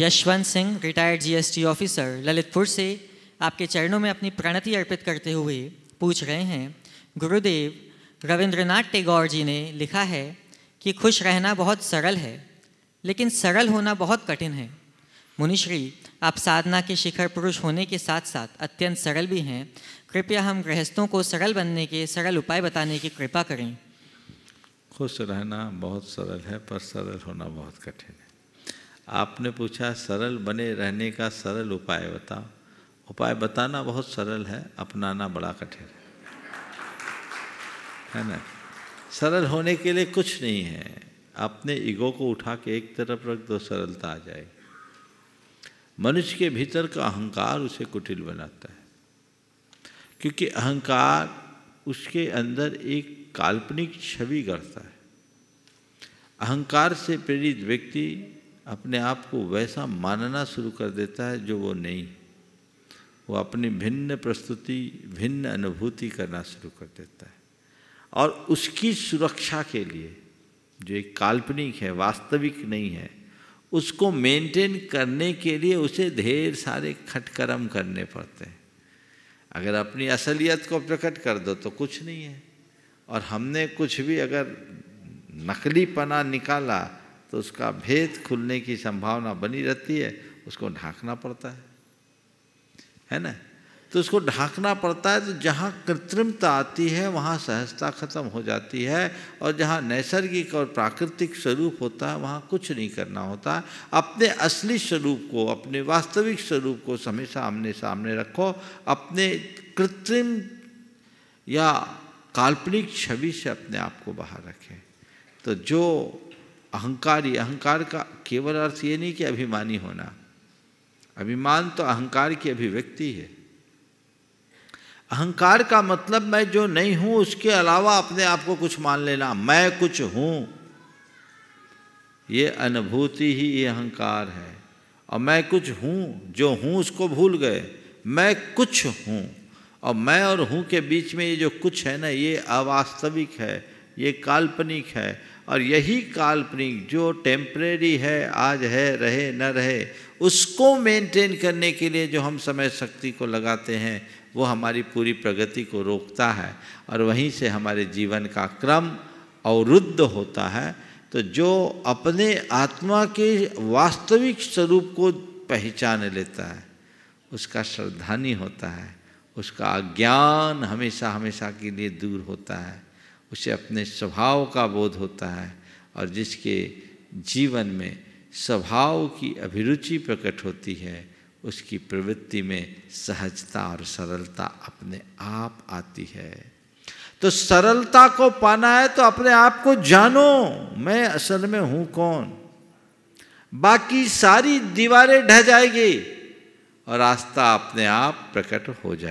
Yashwant Singh retired GST officer Lalitpur से आपके चरणों में अपनी प्रणति अर्पित करते हुए पूछ रहे हैं गुरुदेव रविंद्रनाथ टैगोर जी ने लिखा है कि खुश रहना बहुत सरल है लेकिन सरल होना बहुत कठिन है मुनिश्री आप साधना के शिखर पुरुष होने के साथ साथ अत्यंत सरल भी हैं कृपया हम गृहस्थों को सरल बनने के सरल उपाय बताने की कृपा करें खुश रहना बहुत सरल है पर सरल होना बहुत कठिन है आपने पूछा सरल बने रहने का सरल उपाय बताओ उपाय बताना बहुत सरल है अपनाना बड़ा कठिन है है ना सरल होने के लिए कुछ नहीं है अपने ईगो को उठा के एक तरफ रख दो सरलता आ जाएगी मनुष्य के भीतर का अहंकार उसे कुटिल बनाता है क्योंकि अहंकार उसके अंदर एक काल्पनिक छवि गढ़ता है अहंकार से प्रेरित व्यक्ति अपने आप को वैसा मानना शुरू कर देता है जो वो नहीं वो अपनी भिन्न प्रस्तुति भिन्न अनुभूति करना शुरू कर देता है और उसकी सुरक्षा के लिए जो एक काल्पनिक है वास्तविक नहीं है उसको मेंटेन करने के लिए उसे ढेर सारे खटकर्म करने पड़ते हैं अगर अपनी असलियत को प्रकट कर दो तो कुछ नहीं है और हमने कुछ भी अगर नकली पना निकाला तो उसका भेद खुलने की संभावना बनी रहती है उसको ढांकना पड़ता है है ना तो उसको ढांकना पड़ता है तो जहाँ कृत्रिमता आती है वहाँ सहजता खत्म हो जाती है और जहाँ नैसर्गिक और प्राकृतिक स्वरूप होता है वहाँ कुछ नहीं करना होता है अपने असली स्वरूप को अपने वास्तविक स्वरूप को हमेशा सामने सामने रखो अपने कृत्रिम या काल्पनिक छवि से अपने आप को बाहर रखें तो जो अहंकारी अहंकार का केवल अर्थ ये नहीं कि अभिमानी होना अभिमान तो अहंकार की अभिव्यक्ति है अहंकार का मतलब मैं जो नहीं हूं उसके अलावा अपने आप को कुछ मान लेना मैं कुछ हूं ये अनुभूति ही ये अहंकार है और मैं कुछ हूं जो हूं उसको भूल गए मैं कुछ हूं और मैं और हूं के बीच में ये जो कुछ है ना ये अवास्तविक है ये काल्पनिक है और यही काल्पनिक जो टेम्परेरी है आज है रहे न रहे उसको मेंटेन करने के लिए जो हम समय शक्ति को लगाते हैं वो हमारी पूरी प्रगति को रोकता है और वहीं से हमारे जीवन का क्रम अवरुद्ध होता है तो जो अपने आत्मा के वास्तविक स्वरूप को पहचान लेता है उसका श्रद्धानी होता है उसका अज्ञान हमेशा हमेशा के लिए दूर होता है उसे अपने स्वभाव का बोध होता है और जिसके जीवन में स्वभाव की अभिरुचि प्रकट होती है उसकी प्रवृत्ति में सहजता और सरलता अपने आप आती है तो सरलता को पाना है तो अपने आप को जानो मैं असल में हूं कौन बाकी सारी दीवारें ढह जाएगी और रास्ता अपने आप प्रकट हो जाएगा